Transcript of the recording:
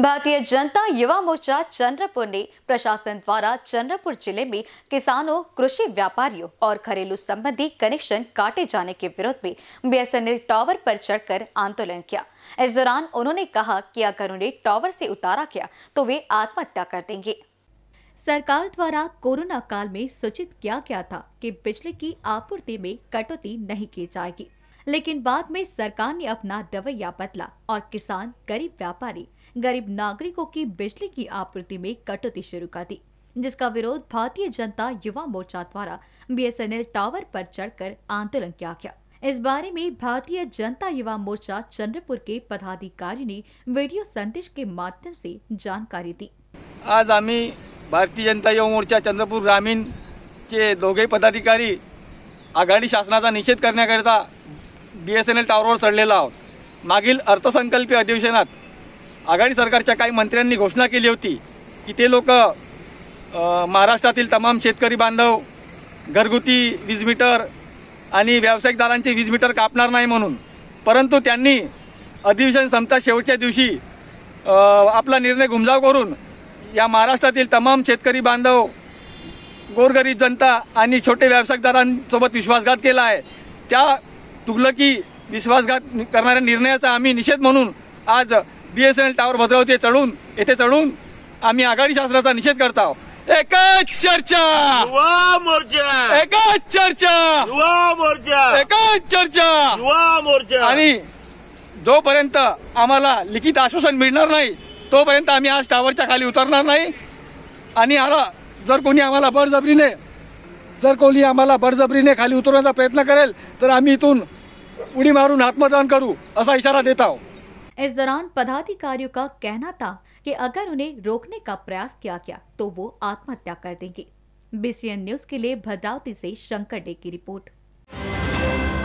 भारतीय जनता युवा मोर्चा चंद्रपुर ने प्रशासन द्वारा चंद्रपुर जिले में किसानों कृषि व्यापारियों और घरेलू संबंधी कनेक्शन काटे जाने के विरोध में बीएसएनएल टॉवर पर चढ़कर आंदोलन किया इस दौरान उन्होंने कहा कि अगर उन्हें टॉवर से उतारा गया तो वे आत्महत्या कर देंगे सरकार द्वारा कोरोना काल में सूचित किया गया था कि बिजली की आपूर्ति में कटौती नहीं की जाएगी लेकिन बाद में सरकार ने अपना रवैया बदला और किसान गरीब व्यापारी गरीब नागरिकों की बिजली की आपूर्ति में कटौती शुरू कर दी जिसका विरोध भारतीय जनता युवा मोर्चा द्वारा बीएसएनएल टावर पर चढ़कर आंदोलन किया गया इस बारे में भारतीय जनता युवा मोर्चा चंद्रपुर के पदाधिकारी ने वीडियो संदेश के माध्यम से जानकारी दी आज आम्ही भारतीय जनता युवा मोर्चा चंद्रपुर ग्रामीण के दोगे पदाधिकारी आघाडी का निषेध करता B S N L tower चढलेला आहोत मगिल अर्थसंकल्पीय अधिवेशनात आघाडी सरकारच्या काही मंत्र्यांनी घोषणा केली होती की ते लोक महाराष्ट्रातील तमाम शेतकरी बांधव घरगुती वीज मीटर आणि व्यावसायिकदारांचे वीज मीटर कापणार नाही म्हणून परंतु त्यांनी अधिवेशन संपता शेवटच्या दिवशी आपला निर्णय घुमजाव करून या महाराष्ट्रातील तमाम शेतकरी बांधव गोरगरीब जनता आणि छोटे व्यावसायिकदारांसोबत विश्वासघात केला आहे त्या तुगलकी विश्वासघात करणाऱ्या निर्णयाचा आम्ही निषेध म्हणून आज बीएसएनएल टावर भद्रावती चढून येथे चढून आम्ही आघाडी शासनाचा निषेध करतो एकच चर्चा युवा मोर्चा एकच चर्चा युवा मोर्चा एकच चर्चा युवा मोर्चा आणि जोपर्यंत आम्हाला लिखित आश्वासन मिळणार नाही तोपर्यंत आम्ही आज टावरच्या खाली उतरणार नाही आणि आला जर कोणी आम्हाला बळजबरीने जर कोणी आम्हाला बळजबरीने खाली उतरण्याचा प्रयत्न करेल तर आम्ही इथून उडी मारून आत्मदान करू असा इशारा देत आहोत इस दौरान पदाधिकारियों का कहना था कि अगर उन्हें रोकने का प्रयास किया गया तो वो आत्महत्या कर देंगे बीसीएन न्यूज के लिए भद्रावती से शंकर डे की रिपोर्ट